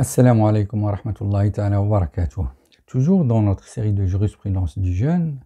Assalamu alaikum wa rahmatullahi wa Toujours dans notre série de jurisprudence du jeûne,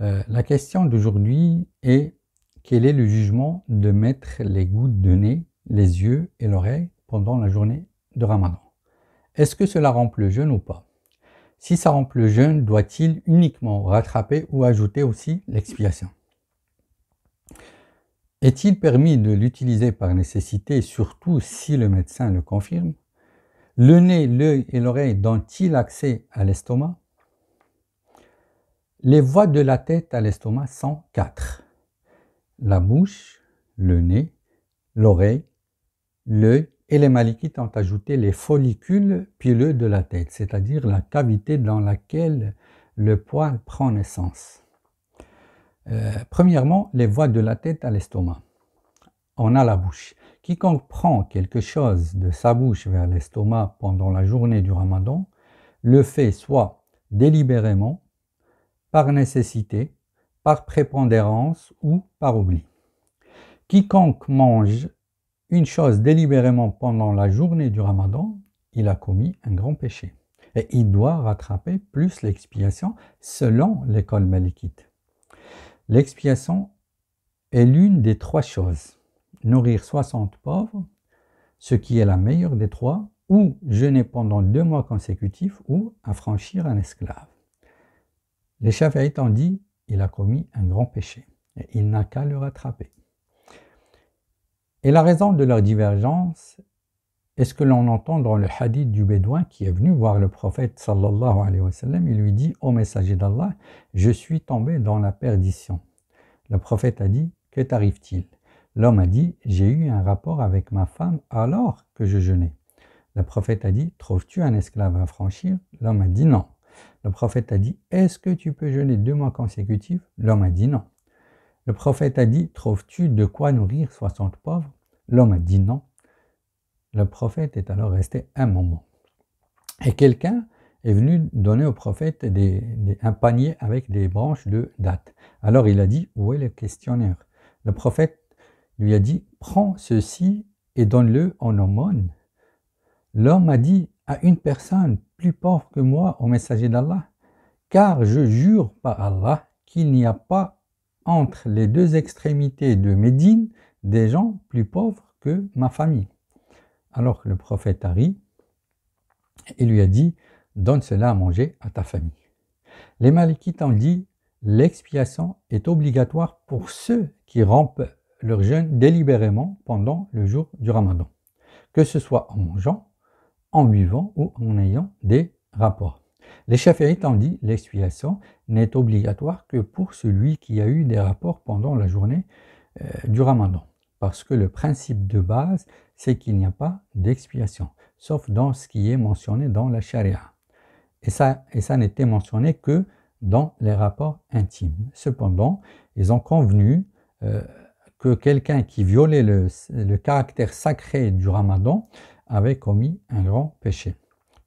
euh, la question d'aujourd'hui est quel est le jugement de mettre les gouttes de nez, les yeux et l'oreille pendant la journée de Ramadan Est-ce que cela remplit le jeûne ou pas Si ça remplit le jeûne, doit-il uniquement rattraper ou ajouter aussi l'expiation Est-il permis de l'utiliser par nécessité, surtout si le médecin le confirme le nez, l'œil et l'oreille dont ils accès à l'estomac Les voies de la tête à l'estomac sont quatre. La bouche, le nez, l'oreille, l'œil et les malikites ont ajouté les follicules pileux de la tête, c'est-à-dire la cavité dans laquelle le poil prend naissance. Euh, premièrement, les voies de la tête à l'estomac. On a la bouche. Quiconque prend quelque chose de sa bouche vers l'estomac pendant la journée du ramadan le fait soit délibérément, par nécessité, par prépondérance ou par oubli. Quiconque mange une chose délibérément pendant la journée du ramadan, il a commis un grand péché. Et il doit rattraper plus l'expiation selon l'école malikite. L'expiation est l'une des trois choses nourrir 60 pauvres, ce qui est la meilleure des trois, ou jeûner pendant deux mois consécutifs, ou affranchir un esclave. Les chefs dit, il a commis un grand péché, et il n'a qu'à le rattraper. Et la raison de leur divergence est ce que l'on entend dans le hadith du Bédouin qui est venu voir le prophète sallallahu il lui dit, ô messager d'Allah, je suis tombé dans la perdition. Le prophète a dit, que t'arrive-t-il L'homme a dit, j'ai eu un rapport avec ma femme alors que je jeûnais. Le prophète a dit, trouves-tu un esclave à franchir L'homme a dit non. Le prophète a dit, est-ce que tu peux jeûner deux mois consécutifs L'homme a dit non. Le prophète a dit, trouves-tu de quoi nourrir 60 pauvres L'homme a dit non. Le prophète est alors resté un moment. Et quelqu'un est venu donner au prophète un panier avec des branches de dattes. Alors il a dit, où est le questionnaire Le prophète lui a dit, prends ceci et donne-le en aumône. L'homme a dit à une personne plus pauvre que moi, au messager d'Allah, car je jure par Allah qu'il n'y a pas entre les deux extrémités de Médine des gens plus pauvres que ma famille. Alors que le prophète a ri et lui a dit, donne cela à manger à ta famille. Les Malikites ont dit, l'expiation est obligatoire pour ceux qui rompent leur jeûne délibérément pendant le jour du ramadan, que ce soit en mangeant, en buvant ou en ayant des rapports. Les chafi'ites ont dit l'expiation n'est obligatoire que pour celui qui a eu des rapports pendant la journée euh, du ramadan, parce que le principe de base, c'est qu'il n'y a pas d'expiation, sauf dans ce qui est mentionné dans la charia. Et ça, et ça n'était mentionné que dans les rapports intimes. Cependant, ils ont convenu euh, que quelqu'un qui violait le, caractère sacré du ramadan avait commis un grand péché,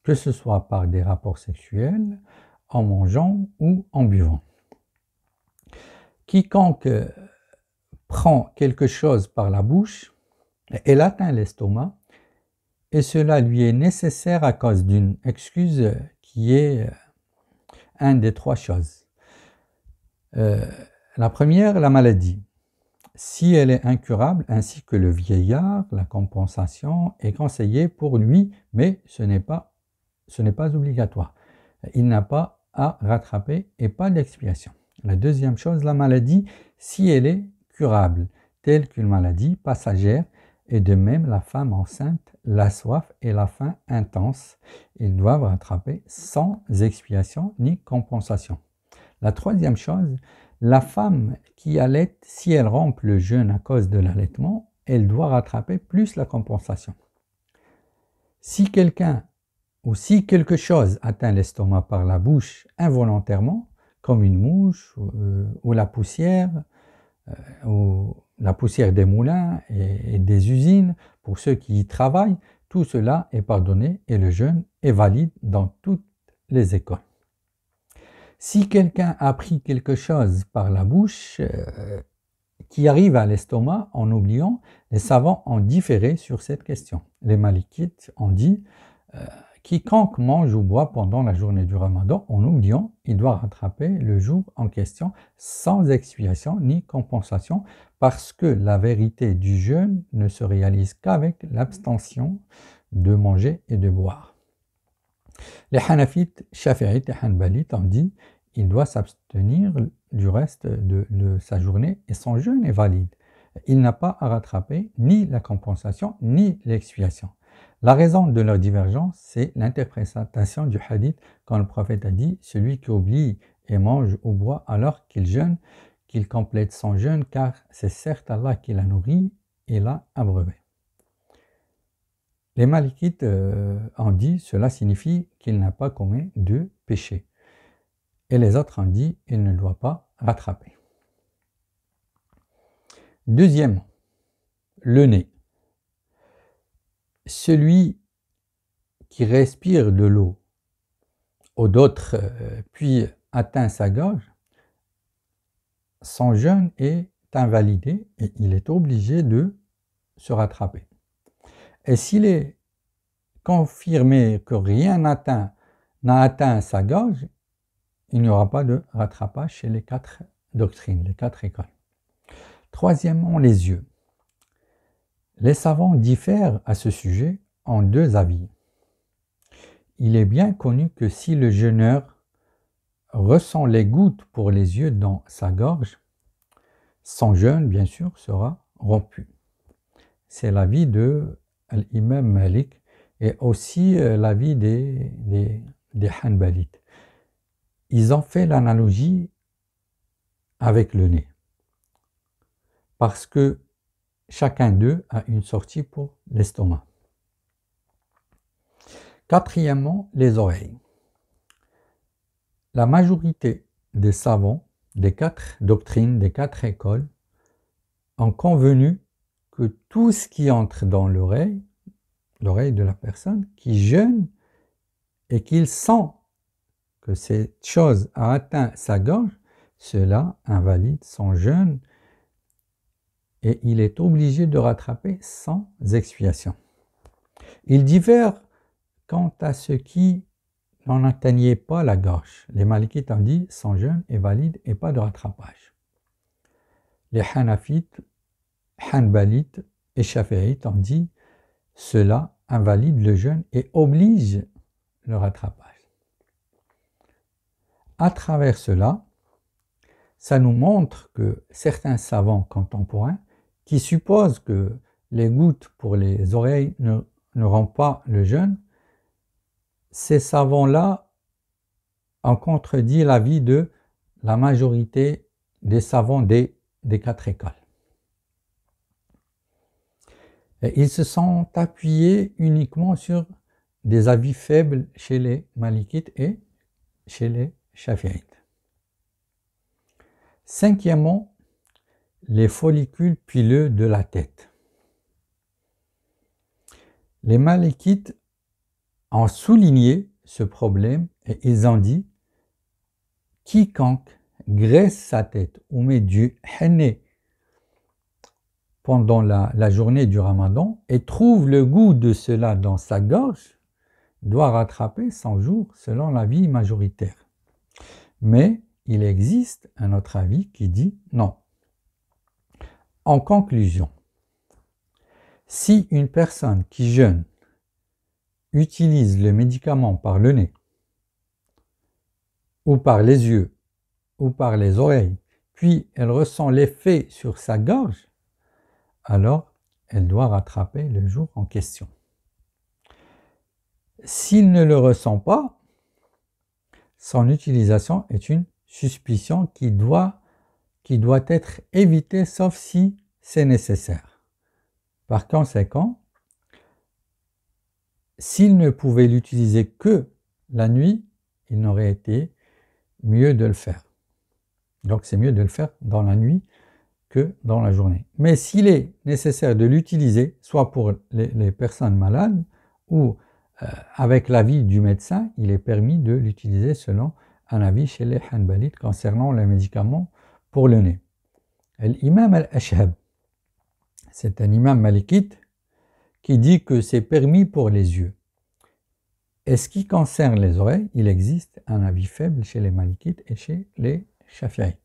que ce soit par des rapports sexuels, en mangeant ou en buvant. Quiconque prend quelque chose par la bouche, elle atteint l'estomac, et cela lui est nécessaire à cause d'une excuse qui est euh, un des trois choses. Euh, la première, la maladie si elle est incurable, ainsi que le vieillard, la compensation est conseillée pour lui, mais ce n'est pas, obligatoire. Il n'a pas à rattraper et pas d'expiation. La deuxième chose, la maladie, si elle est curable, telle qu'une maladie passagère, et de même la femme enceinte, la soif et la faim intense, ils doivent rattraper sans expiation ni compensation. La troisième chose, la femme qui allaite, si elle rompt le jeûne à cause de l'allaitement, elle doit rattraper plus la compensation. Si quelqu'un ou si quelque chose atteint l'estomac par la bouche involontairement, comme une mouche ou euh, la poussière, euh, ou la poussière des moulins et, des usines, pour ceux qui y travaillent, tout cela est pardonné et le jeûne est valide dans toutes les écoles. Si quelqu'un a pris quelque chose par la bouche euh, qui arrive à l'estomac en oubliant, les savants ont différé sur cette question. Les malikites ont dit euh, quiconque mange ou boit pendant la journée du ramadan en oubliant, il doit rattraper le jour en question sans expiation ni compensation parce que la vérité du jeûne ne se réalise qu'avec l'abstention de manger et de boire. Les hanafites, shafiites et hanbalites ont dit il doit s'abstenir du reste de, sa journée et son jeûne est valide. Il n'a pas à rattraper ni la compensation ni l'expiation. La raison de leur divergence, c'est l'interprétation du hadith quand le prophète a dit Celui qui oublie et mange ou boit alors qu'il jeûne, qu'il complète son jeûne, car c'est certes Allah qui l'a nourri et l'a abreuvé. Les Malikites euh, ont dit cela signifie qu'il n'a pas commis de péché. Et les autres ont dit il ne doit pas rattraper. Deuxièmement, le nez. Celui qui respire de l'eau ou d'autres euh, puis atteint sa gorge, son jeûne est invalidé et il est obligé de se rattraper. Et s'il est confirmé que rien n'atteint n'a atteint sa gorge, il n'y aura pas de rattrapage chez les quatre doctrines, les quatre écoles. Troisièmement, les yeux. Les savants diffèrent à ce sujet en deux avis. Il est bien connu que si le jeûneur ressent les gouttes pour les yeux dans sa gorge, son jeûne, bien sûr, sera rompu. C'est l'avis de imam Malik et aussi euh, la vie des, des Hanbalites. Ils ont fait l'analogie avec le nez. Parce que chacun d'eux a une sortie pour l'estomac. Quatrièmement, les oreilles. La majorité des savants des quatre doctrines, des quatre écoles, ont convenu que tout ce qui entre dans l'oreille, l'oreille de la personne qui jeûne, et qu'il sent que cette chose a atteint sa gorge, cela invalide son jeûne et il est obligé de rattraper sans expiation. Il diffère quant à ce qui n'en atteignait pas la gorge. Les Malikites ont dit son jeûne est valide et pas de rattrapage. Les Hanafites Hanbalit et chaférites ont dit cela invalide le jeûne et oblige le rattrapage. À travers cela, ça nous montre que certains savants contemporains qui supposent que les gouttes pour les oreilles ne, rendent pas le jeûne, ces savants-là ont contredit l'avis de la majorité des savants des quatre écoles ils se sont appuyés uniquement sur des avis faibles chez les malikites et chez les shafiites. Cinquièmement, les follicules pileux de la tête. Les malikites ont souligné ce problème et ils ont dit quiconque graisse sa tête ou met du henné pendant la, journée du ramadan et trouve le goût de cela dans sa gorge, doit rattraper 100 jours selon l'avis majoritaire. Mais il existe un autre avis qui dit non. En conclusion, si une personne qui jeûne utilise le médicament par le nez, ou par les yeux, ou par les oreilles, puis elle ressent l'effet sur sa gorge, alors elle doit rattraper le jour en question. S'il ne le ressent pas, son utilisation est une suspicion qui doit, être évitée sauf si c'est nécessaire. Par conséquent, s'il ne pouvait l'utiliser que la nuit, il n'aurait été mieux de le faire. Donc c'est mieux de le faire dans la nuit dans la journée. Mais s'il est nécessaire de l'utiliser, soit pour les, personnes malades ou euh, avec l'avis du médecin, il est permis de l'utiliser selon un avis chez les Hanbalites concernant les médicaments pour le nez. L'imam al-Ashhab, c'est un imam malikite qui dit que c'est permis pour les yeux. Et ce qui concerne les oreilles, il existe un avis faible chez les malikites et chez les shafi'ites.